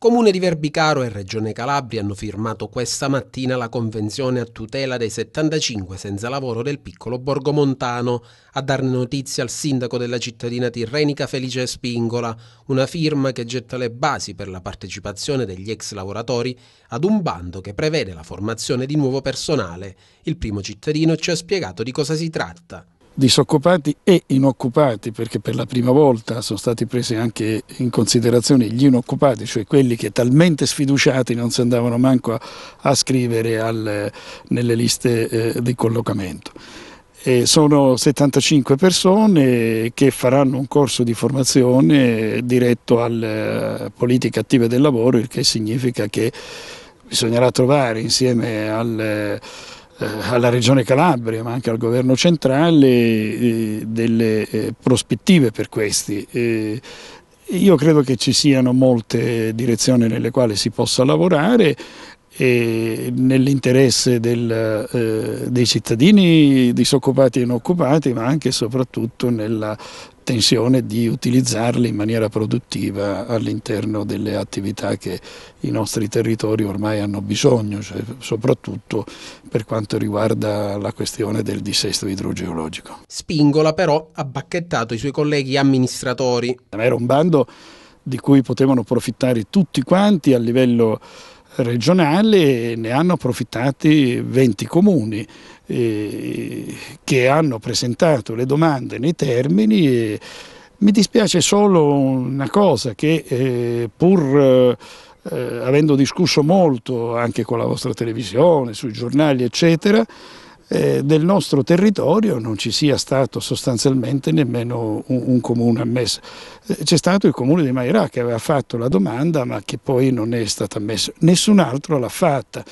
Comune di Verbicaro e Regione Calabria hanno firmato questa mattina la convenzione a tutela dei 75 senza lavoro del piccolo Borgo Montano. A darne notizia al sindaco della cittadina tirrenica Felice Spingola, una firma che getta le basi per la partecipazione degli ex lavoratori ad un bando che prevede la formazione di nuovo personale. Il primo cittadino ci ha spiegato di cosa si tratta disoccupati e inoccupati, perché per la prima volta sono stati presi anche in considerazione gli inoccupati, cioè quelli che talmente sfiduciati non si andavano manco a, a scrivere al, nelle liste eh, di collocamento. E sono 75 persone che faranno un corso di formazione diretto alle eh, politiche attive del lavoro, il che significa che bisognerà trovare insieme al eh, alla Regione Calabria ma anche al governo centrale eh, delle eh, prospettive per questi. Io credo che ci siano molte direzioni nelle quali si possa lavorare, nell'interesse eh, dei cittadini disoccupati e inoccupati, ma anche e soprattutto nella tensione di utilizzarli in maniera produttiva all'interno delle attività che i nostri territori ormai hanno bisogno, cioè soprattutto per quanto riguarda la questione del dissesto idrogeologico. Spingola però ha bacchettato i suoi colleghi amministratori. Era un bando di cui potevano approfittare tutti quanti a livello regionale ne hanno approfittati 20 comuni eh, che hanno presentato le domande nei termini. mi dispiace solo una cosa che eh, pur eh, avendo discusso molto anche con la vostra televisione, sui giornali eccetera, eh, del nostro territorio non ci sia stato sostanzialmente nemmeno un, un comune ammesso. Eh, c'è stato il comune di Mairà che aveva fatto la domanda ma che poi non è stato ammesso, nessun altro l'ha fatta.